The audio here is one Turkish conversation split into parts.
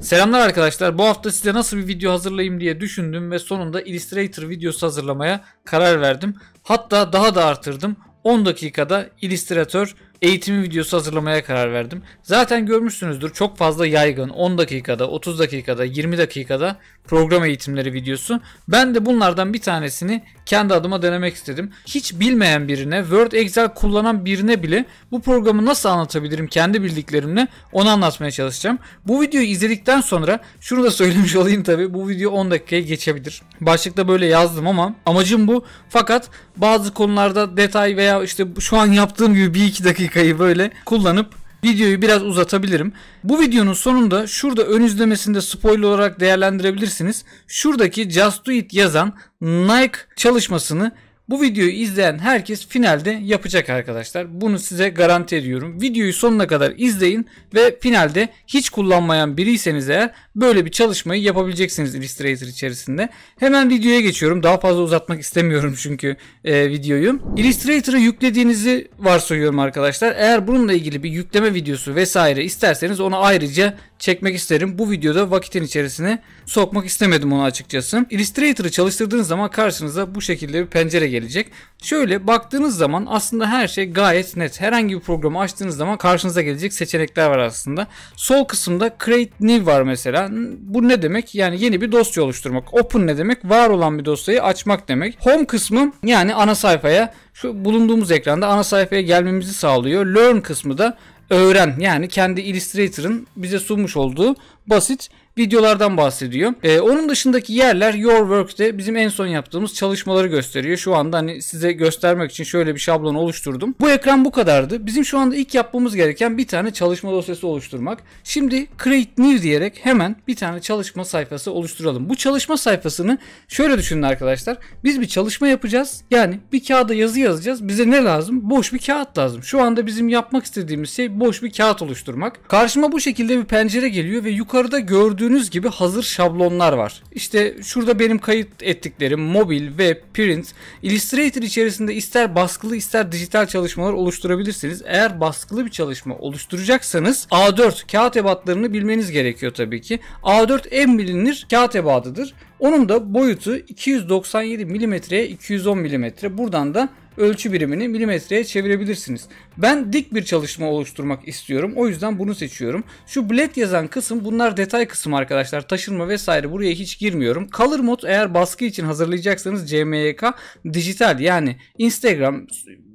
Selamlar arkadaşlar. Bu hafta size nasıl bir video hazırlayayım diye düşündüm ve sonunda Illustrator videosu hazırlamaya karar verdim. Hatta daha da artırdım. 10 dakikada Illustrator eğitimi videosu hazırlamaya karar verdim. Zaten görmüşsünüzdür çok fazla yaygın 10 dakikada, 30 dakikada, 20 dakikada program eğitimleri videosu. Ben de bunlardan bir tanesini kendi adıma denemek istedim. Hiç bilmeyen birine, Word, Excel kullanan birine bile bu programı nasıl anlatabilirim kendi bildiklerimle onu anlatmaya çalışacağım. Bu videoyu izledikten sonra şunu da söylemiş olayım tabi bu video 10 dakikaya geçebilir. Başlıkta böyle yazdım ama amacım bu. Fakat bazı konularda detay veya işte şu an yaptığım gibi bir iki dakika dakikayı böyle kullanıp videoyu biraz uzatabilirim. Bu videonun sonunda şurada ön izlemesinde spoiler olarak değerlendirebilirsiniz. Şuradaki Just Do It yazan Nike çalışmasını bu videoyu izleyen herkes finalde yapacak arkadaşlar. Bunu size garanti ediyorum. Videoyu sonuna kadar izleyin ve finalde hiç kullanmayan biriyseniz eğer böyle bir çalışmayı yapabileceksiniz Illustrator içerisinde. Hemen videoya geçiyorum. Daha fazla uzatmak istemiyorum çünkü e, videoyu. Illustrator'a yüklediğinizi varsayıyorum arkadaşlar. Eğer bununla ilgili bir yükleme videosu vesaire isterseniz ona ayrıca çekmek isterim. Bu videoda vakitin içerisine sokmak istemedim onu açıkçası. Illustrator'ı çalıştırdığınız zaman karşınıza bu şekilde bir pencere gelecek. Şöyle baktığınız zaman aslında her şey gayet net. Herhangi bir programı açtığınız zaman karşınıza gelecek seçenekler var aslında. Sol kısımda create new var mesela. Bu ne demek? Yani yeni bir dosya oluşturmak. Open ne demek? Var olan bir dosyayı açmak demek. Home kısmı yani ana sayfaya şu bulunduğumuz ekranda ana sayfaya gelmemizi sağlıyor. Learn kısmı da öğren. Yani kendi Illustrator'ın bize sunmuş olduğu basit videolardan bahsediyor. E, onun dışındaki yerler Your Work'te bizim en son yaptığımız çalışmaları gösteriyor. Şu anda hani size göstermek için şöyle bir şablon oluşturdum. Bu ekran bu kadardı. Bizim şu anda ilk yapmamız gereken bir tane çalışma dosyası oluşturmak. Şimdi Create New diyerek hemen bir tane çalışma sayfası oluşturalım. Bu çalışma sayfasını şöyle düşünün arkadaşlar. Biz bir çalışma yapacağız. Yani bir kağıda yazı yazacağız. Bize ne lazım? Boş bir kağıt lazım. Şu anda bizim yapmak istediğimiz şey boş bir kağıt oluşturmak. Karşıma bu şekilde bir pencere geliyor ve yukarıda gördüğüm gördüğünüz gibi hazır şablonlar var. İşte şurada benim kayıt ettiklerim mobil, ve print. Illustrator içerisinde ister baskılı ister dijital çalışmalar oluşturabilirsiniz. Eğer baskılı bir çalışma oluşturacaksanız A4 kağıt ebatlarını bilmeniz gerekiyor tabii ki. A4 en bilinir kağıt ebatıdır. Onun da boyutu 297 mm'ye 210 mm. Buradan da ölçü birimini milimetreye çevirebilirsiniz. Ben dik bir çalışma oluşturmak istiyorum. O yüzden bunu seçiyorum. Şu bled yazan kısım bunlar detay kısım arkadaşlar. Taşınma vesaire buraya hiç girmiyorum. Color mod eğer baskı için hazırlayacaksanız CMYK dijital yani Instagram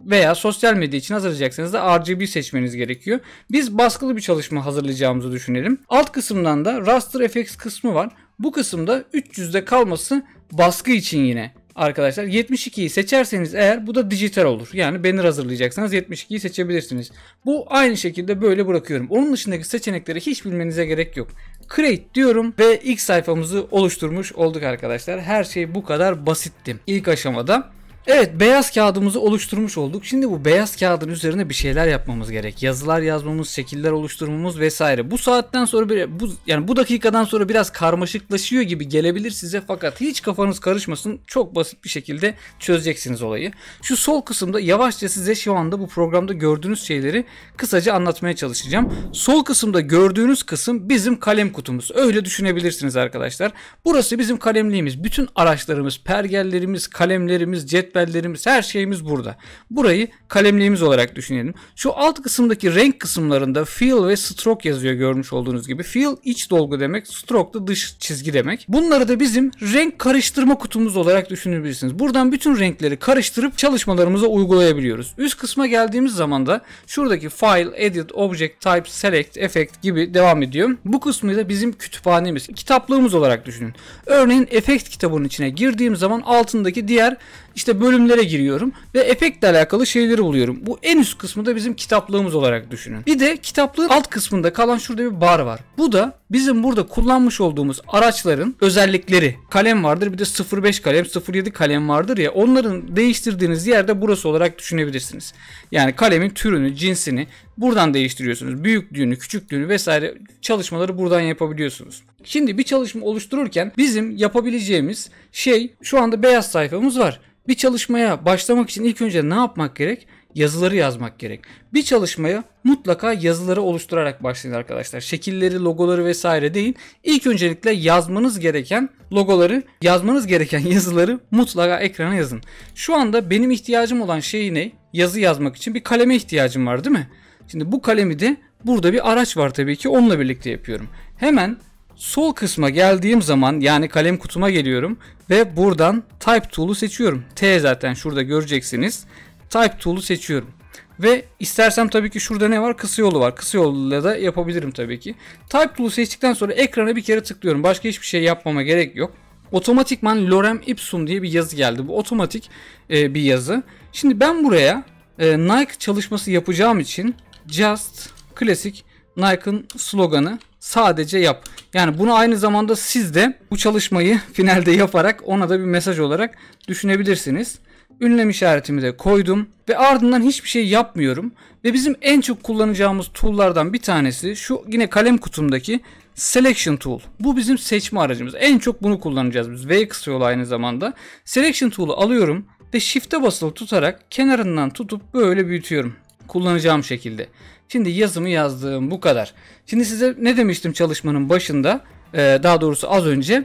veya sosyal medya için hazırlayacaksanız da RGB seçmeniz gerekiyor. Biz baskılı bir çalışma hazırlayacağımızı düşünelim. Alt kısımdan da Raster Effects kısmı var. Bu kısımda 300'de kalması baskı için yine arkadaşlar. 72'yi seçerseniz eğer bu da dijital olur. Yani banner hazırlayacaksanız 72'yi seçebilirsiniz. Bu aynı şekilde böyle bırakıyorum. Onun dışındaki seçenekleri hiç bilmenize gerek yok. Create diyorum ve ilk sayfamızı oluşturmuş olduk arkadaşlar. Her şey bu kadar basitti. İlk aşamada Evet beyaz kağıdımızı oluşturmuş olduk. Şimdi bu beyaz kağıdın üzerine bir şeyler yapmamız gerek. Yazılar yazmamız, şekiller oluşturmamız vesaire. Bu saatten sonra bir, bu yani bu dakikadan sonra biraz karmaşıklaşıyor gibi gelebilir size fakat hiç kafanız karışmasın. Çok basit bir şekilde çözeceksiniz olayı. Şu sol kısımda yavaşça size şu anda bu programda gördüğünüz şeyleri kısaca anlatmaya çalışacağım. Sol kısımda gördüğünüz kısım bizim kalem kutumuz. Öyle düşünebilirsiniz arkadaşlar. Burası bizim kalemliğimiz. Bütün araçlarımız, pergellerimiz, kalemlerimiz, cetvel rehberlerimiz, her şeyimiz burada. Burayı kalemliğimiz olarak düşünelim. Şu alt kısımdaki renk kısımlarında fill ve stroke yazıyor görmüş olduğunuz gibi. Fill iç dolgu demek, stroke da dış çizgi demek. Bunları da bizim renk karıştırma kutumuz olarak düşünebilirsiniz. Buradan bütün renkleri karıştırıp çalışmalarımıza uygulayabiliyoruz. Üst kısma geldiğimiz zaman da şuradaki file, edit, object, type, select, effect gibi devam ediyor. Bu kısmı da bizim kütüphanemiz, kitaplığımız olarak düşünün. Örneğin effect kitabının içine girdiğim zaman altındaki diğer işte böyle bölümlere giriyorum ve efektle alakalı şeyleri buluyorum. Bu en üst kısmı da bizim kitaplığımız olarak düşünün. Bir de kitaplığın alt kısmında kalan şurada bir bar var. Bu da bizim burada kullanmış olduğumuz araçların özellikleri. Kalem vardır bir de 0.5 kalem 0.7 kalem vardır ya onların değiştirdiğiniz yerde burası olarak düşünebilirsiniz. Yani kalemin türünü, cinsini buradan değiştiriyorsunuz. Büyüklüğünü, küçüklüğünü vesaire çalışmaları buradan yapabiliyorsunuz. Şimdi bir çalışma oluştururken bizim yapabileceğimiz şey şu anda beyaz sayfamız var. Bir çalışmaya başlamak için ilk önce ne yapmak gerek? Yazıları yazmak gerek. Bir çalışmaya mutlaka yazıları oluşturarak başlayın arkadaşlar. Şekilleri, logoları vesaire değil. İlk öncelikle yazmanız gereken logoları, yazmanız gereken yazıları mutlaka ekrana yazın. Şu anda benim ihtiyacım olan şey ne? Yazı yazmak için bir kaleme ihtiyacım var değil mi? Şimdi bu kalemi de burada bir araç var tabii ki onunla birlikte yapıyorum. Hemen Sol kısma geldiğim zaman yani kalem kutuma geliyorum ve buradan Type Tool'u seçiyorum. T zaten şurada göreceksiniz. Type Tool'u seçiyorum. Ve istersem tabii ki şurada ne var? Kısa yolu var. Kısa yoluyla da yapabilirim tabii ki. Type Tool'u seçtikten sonra ekrana bir kere tıklıyorum. Başka hiçbir şey yapmama gerek yok. Otomatikman lorem ipsum diye bir yazı geldi. Bu otomatik e, bir yazı. Şimdi ben buraya e, Nike çalışması yapacağım için Just Classic Nike'ın sloganı Sadece yap. Yani bunu aynı zamanda siz de bu çalışmayı finalde yaparak ona da bir mesaj olarak düşünebilirsiniz. Ünlem işaretimi de koydum ve ardından hiçbir şey yapmıyorum. Ve bizim en çok kullanacağımız tool'lardan bir tanesi şu yine kalem kutumdaki Selection Tool. Bu bizim seçme aracımız. En çok bunu kullanacağız biz. V kısa aynı zamanda. Selection Tool'u alıyorum ve Shift'e basılı tutarak kenarından tutup böyle büyütüyorum. Kullanacağım şekilde. Şimdi yazımı yazdığım bu kadar. Şimdi size ne demiştim çalışmanın başında? Ee, daha doğrusu az önce.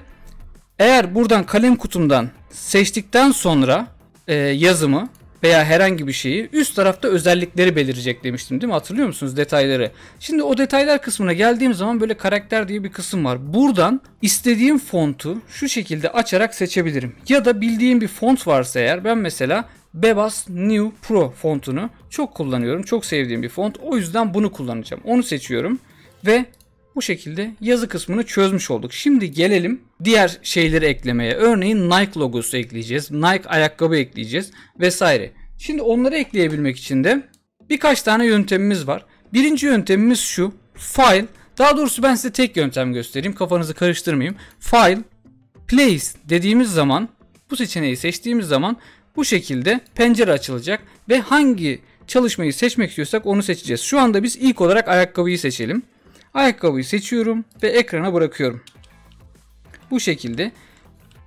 Eğer buradan kalem kutumdan seçtikten sonra e, yazımı veya herhangi bir şeyi üst tarafta özellikleri belirecek demiştim değil mi? Hatırlıyor musunuz detayları? Şimdi o detaylar kısmına geldiğim zaman böyle karakter diye bir kısım var. Buradan istediğim fontu şu şekilde açarak seçebilirim. Ya da bildiğim bir font varsa eğer ben mesela Bebas New Pro fontunu çok kullanıyorum. Çok sevdiğim bir font. O yüzden bunu kullanacağım. Onu seçiyorum ve bu şekilde yazı kısmını çözmüş olduk. Şimdi gelelim diğer şeyleri eklemeye. Örneğin Nike logosu ekleyeceğiz. Nike ayakkabı ekleyeceğiz vesaire. Şimdi onları ekleyebilmek için de birkaç tane yöntemimiz var. Birinci yöntemimiz şu. File. Daha doğrusu ben size tek yöntem göstereyim. Kafanızı karıştırmayayım. File. Place dediğimiz zaman bu seçeneği seçtiğimiz zaman bu şekilde pencere açılacak ve hangi çalışmayı seçmek istiyorsak onu seçeceğiz. Şu anda biz ilk olarak ayakkabıyı seçelim. Ayakkabıyı seçiyorum ve ekrana bırakıyorum. Bu şekilde.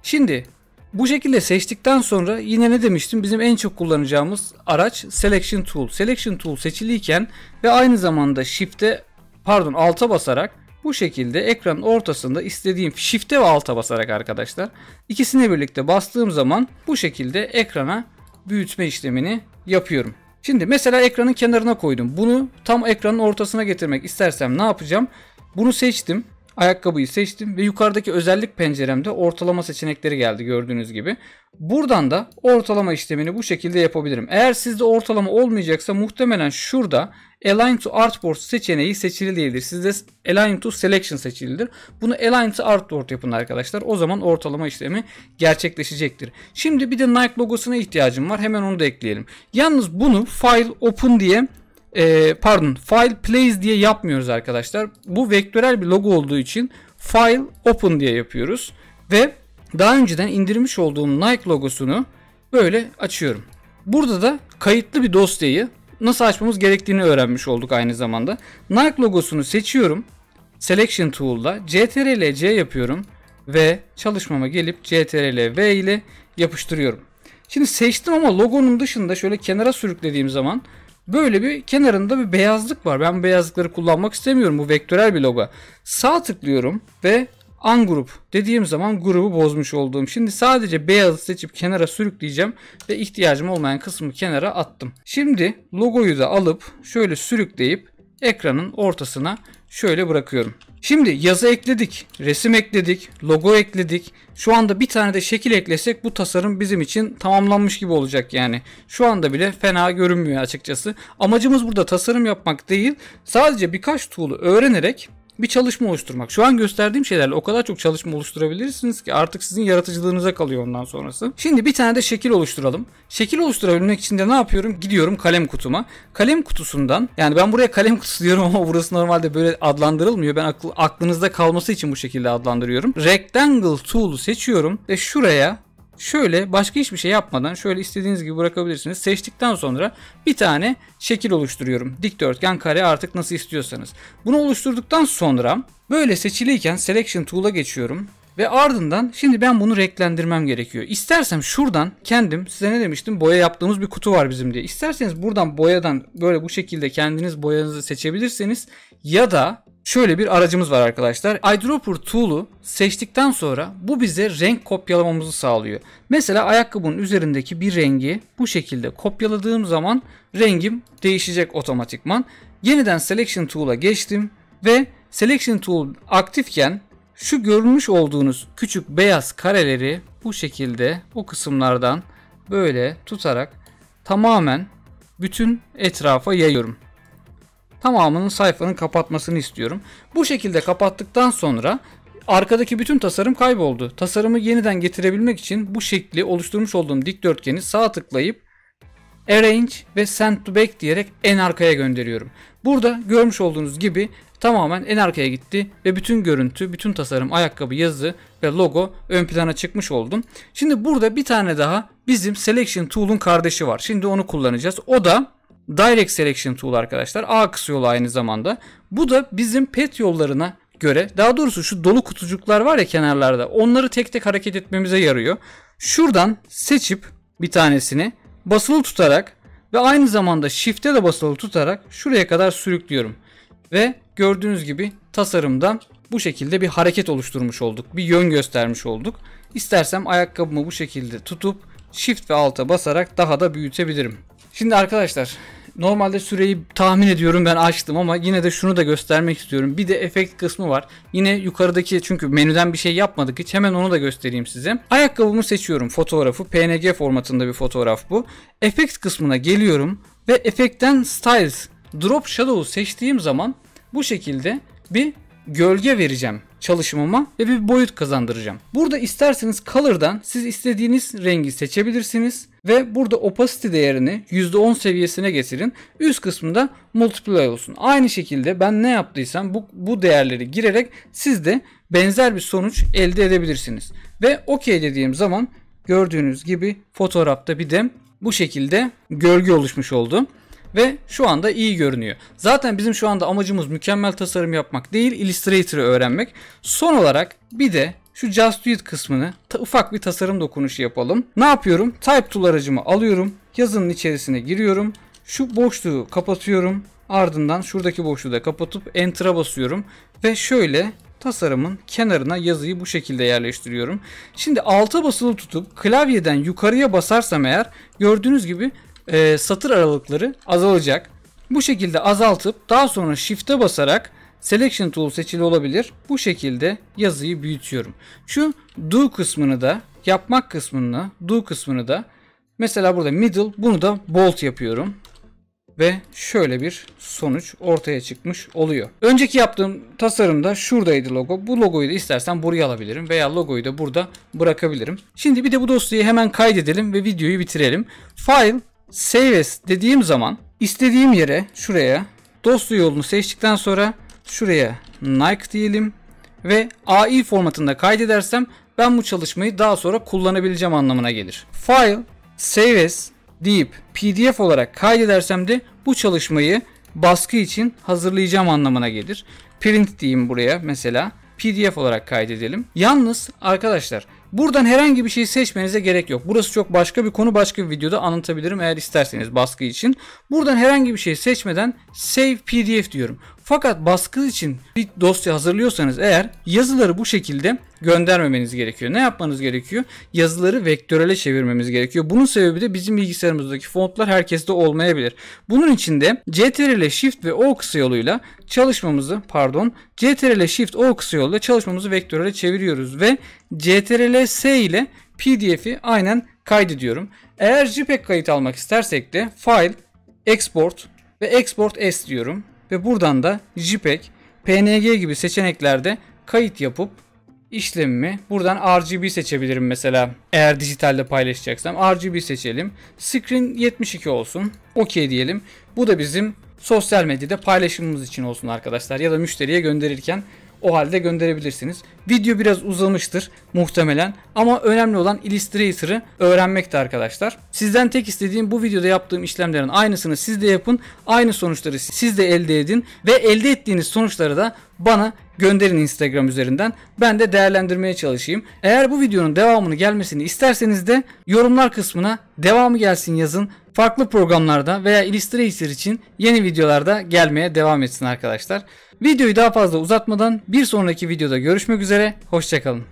Şimdi bu şekilde seçtikten sonra yine ne demiştim? Bizim en çok kullanacağımız araç Selection Tool. Selection Tool seçiliyken ve aynı zamanda Shift'e pardon alta basarak bu şekilde ekranın ortasında istediğim shift'e ve alta basarak arkadaşlar ikisini birlikte bastığım zaman bu şekilde ekrana büyütme işlemini yapıyorum. Şimdi mesela ekranın kenarına koydum. Bunu tam ekranın ortasına getirmek istersem ne yapacağım? Bunu seçtim. Ayakkabıyı seçtim ve yukarıdaki özellik penceremde ortalama seçenekleri geldi gördüğünüz gibi. Buradan da ortalama işlemini bu şekilde yapabilirim. Eğer sizde ortalama olmayacaksa muhtemelen şurada Align to Artboard seçeneği seçili değildir. Sizde Align to Selection seçilidir. Bunu Align to Artboard yapın arkadaşlar. O zaman ortalama işlemi gerçekleşecektir. Şimdi bir de Nike logosuna ihtiyacım var. Hemen onu da ekleyelim. Yalnız bunu File Open diye e, pardon file plays diye yapmıyoruz arkadaşlar. Bu vektörel bir logo olduğu için file open diye yapıyoruz. Ve daha önceden indirmiş olduğum Nike logosunu böyle açıyorum. Burada da kayıtlı bir dosyayı nasıl açmamız gerektiğini öğrenmiş olduk aynı zamanda. Nike logosunu seçiyorum. Selection Tool'da CTRL C yapıyorum ve çalışmama gelip CTRL V ile yapıştırıyorum. Şimdi seçtim ama logonun dışında şöyle kenara sürüklediğim zaman Böyle bir kenarında bir beyazlık var. Ben bu beyazlıkları kullanmak istemiyorum bu vektörel bir logo. Sağ tıklıyorum ve an grup dediğim zaman grubu bozmuş olduğum. Şimdi sadece beyazı seçip kenara sürükleyeceğim ve ihtiyacım olmayan kısmı kenara attım. Şimdi logoyu da alıp şöyle sürükleyip ekranın ortasına şöyle bırakıyorum. Şimdi yazı ekledik, resim ekledik, logo ekledik. Şu anda bir tane de şekil eklesek bu tasarım bizim için tamamlanmış gibi olacak yani. Şu anda bile fena görünmüyor açıkçası. Amacımız burada tasarım yapmak değil. Sadece birkaç tool'u öğrenerek bir çalışma oluşturmak. Şu an gösterdiğim şeylerle o kadar çok çalışma oluşturabilirsiniz ki artık sizin yaratıcılığınıza kalıyor ondan sonrası. Şimdi bir tane de şekil oluşturalım. Şekil oluşturabilmek için de ne yapıyorum? Gidiyorum kalem kutuma. Kalem kutusundan yani ben buraya kalem kutusu diyorum ama burası normalde böyle adlandırılmıyor. Ben akl aklınızda kalması için bu şekilde adlandırıyorum. Rectangle tool'u seçiyorum ve şuraya şöyle başka hiçbir şey yapmadan şöyle istediğiniz gibi bırakabilirsiniz. Seçtikten sonra bir tane şekil oluşturuyorum. Dikdörtgen, kare artık nasıl istiyorsanız. Bunu oluşturduktan sonra böyle seçiliyken Selection Tool'a geçiyorum. Ve ardından şimdi ben bunu renklendirmem gerekiyor. İstersem şuradan kendim size ne demiştim boya yaptığımız bir kutu var bizim diye. İsterseniz buradan boyadan böyle bu şekilde kendiniz boyanızı seçebilirsiniz. Ya da şöyle bir aracımız var arkadaşlar. Eyedropper tool'u seçtikten sonra bu bize renk kopyalamamızı sağlıyor. Mesela ayakkabının üzerindeki bir rengi bu şekilde kopyaladığım zaman rengim değişecek otomatikman. Yeniden Selection tool'a geçtim ve Selection tool aktifken şu görmüş olduğunuz küçük beyaz kareleri bu şekilde o kısımlardan böyle tutarak tamamen bütün etrafa yayıyorum tamamının sayfanın kapatmasını istiyorum. Bu şekilde kapattıktan sonra arkadaki bütün tasarım kayboldu. Tasarımı yeniden getirebilmek için bu şekli oluşturmuş olduğum dikdörtgeni sağ tıklayıp Arrange ve Send to Back diyerek en arkaya gönderiyorum. Burada görmüş olduğunuz gibi tamamen en arkaya gitti ve bütün görüntü, bütün tasarım, ayakkabı, yazı ve logo ön plana çıkmış oldum. Şimdi burada bir tane daha bizim Selection Tool'un kardeşi var. Şimdi onu kullanacağız. O da Direct Selection Tool arkadaşlar. A kısa yolu aynı zamanda. Bu da bizim pet yollarına göre daha doğrusu şu dolu kutucuklar var ya kenarlarda onları tek tek hareket etmemize yarıyor. Şuradan seçip bir tanesini basılı tutarak ve aynı zamanda shift'e de basılı tutarak şuraya kadar sürüklüyorum. Ve gördüğünüz gibi tasarımda bu şekilde bir hareket oluşturmuş olduk. Bir yön göstermiş olduk. İstersem ayakkabımı bu şekilde tutup shift ve alta basarak daha da büyütebilirim. Şimdi arkadaşlar Normalde süreyi tahmin ediyorum ben açtım ama yine de şunu da göstermek istiyorum. Bir de efekt kısmı var. Yine yukarıdaki çünkü menüden bir şey yapmadık hiç hemen onu da göstereyim size. Ayakkabımı seçiyorum fotoğrafı. PNG formatında bir fotoğraf bu. Efekt kısmına geliyorum ve efektten Styles Drop Shadow'u seçtiğim zaman bu şekilde bir gölge vereceğim çalışmama ve bir boyut kazandıracağım. Burada isterseniz Color'dan siz istediğiniz rengi seçebilirsiniz ve burada opacity değerini %10 seviyesine getirin. Üst kısmında multiply olsun. Aynı şekilde ben ne yaptıysam bu, bu değerleri girerek siz de benzer bir sonuç elde edebilirsiniz. Ve OK dediğim zaman gördüğünüz gibi fotoğrafta bir de bu şekilde gölge oluşmuş oldu ve şu anda iyi görünüyor. Zaten bizim şu anda amacımız mükemmel tasarım yapmak değil Illustrator'ı öğrenmek. Son olarak bir de şu Just Do It kısmını ufak bir tasarım dokunuşu yapalım. Ne yapıyorum? Type Tool aracımı alıyorum. Yazının içerisine giriyorum. Şu boşluğu kapatıyorum. Ardından şuradaki boşluğu da kapatıp Enter'a basıyorum. Ve şöyle tasarımın kenarına yazıyı bu şekilde yerleştiriyorum. Şimdi alta basılı tutup klavyeden yukarıya basarsam eğer gördüğünüz gibi e, satır aralıkları azalacak. Bu şekilde azaltıp daha sonra shift'e basarak Selection Tool seçili olabilir. Bu şekilde yazıyı büyütüyorum. Şu do kısmını da yapmak kısmını do kısmını da mesela burada middle bunu da bolt yapıyorum. Ve şöyle bir sonuç ortaya çıkmış oluyor. Önceki yaptığım tasarımda şuradaydı logo. Bu logoyu da istersen buraya alabilirim veya logoyu da burada bırakabilirim. Şimdi bir de bu dosyayı hemen kaydedelim ve videoyu bitirelim. File Save as dediğim zaman istediğim yere şuraya dosya yolunu seçtikten sonra şuraya Nike diyelim ve AI formatında kaydedersem ben bu çalışmayı daha sonra kullanabileceğim anlamına gelir. File Save as deyip PDF olarak kaydedersem de bu çalışmayı baskı için hazırlayacağım anlamına gelir. Print diyeyim buraya mesela. PDF olarak kaydedelim. Yalnız arkadaşlar Buradan herhangi bir şeyi seçmenize gerek yok. Burası çok başka bir konu başka bir videoda anlatabilirim eğer isterseniz baskı için. Buradan herhangi bir şey seçmeden Save PDF diyorum. Fakat baskı için bir dosya hazırlıyorsanız eğer yazıları bu şekilde göndermemeniz gerekiyor. Ne yapmanız gerekiyor? Yazıları vektörele çevirmemiz gerekiyor. Bunun sebebi de bizim bilgisayarımızdaki fontlar herkeste olmayabilir. Bunun için de CTRL Shift ve O kısa yoluyla çalışmamızı pardon CTRL Shift O kısa yoluyla çalışmamızı vektörele çeviriyoruz ve CTRL S ile PDF'i aynen kaydediyorum. Eğer JPEG kayıt almak istersek de File, Export ve Export S diyorum ve buradan da JPEG, PNG gibi seçeneklerde kayıt yapıp işlemimi buradan RGB seçebilirim mesela. Eğer dijitalde paylaşacaksam RGB seçelim. Screen 72 olsun. OK diyelim. Bu da bizim sosyal medyada paylaşımımız için olsun arkadaşlar ya da müşteriye gönderirken o halde gönderebilirsiniz. Video biraz uzamıştır muhtemelen ama önemli olan Illustrator'ı öğrenmekti arkadaşlar. Sizden tek istediğim bu videoda yaptığım işlemlerin aynısını siz de yapın. Aynı sonuçları siz de elde edin ve elde ettiğiniz sonuçları da bana gönderin Instagram üzerinden. Ben de değerlendirmeye çalışayım. Eğer bu videonun devamını gelmesini isterseniz de yorumlar kısmına devamı gelsin yazın. Farklı programlarda veya Illustrator için yeni videolarda gelmeye devam etsin arkadaşlar. Videoyu daha fazla uzatmadan bir sonraki videoda görüşmek üzere üzere, hoşçakalın.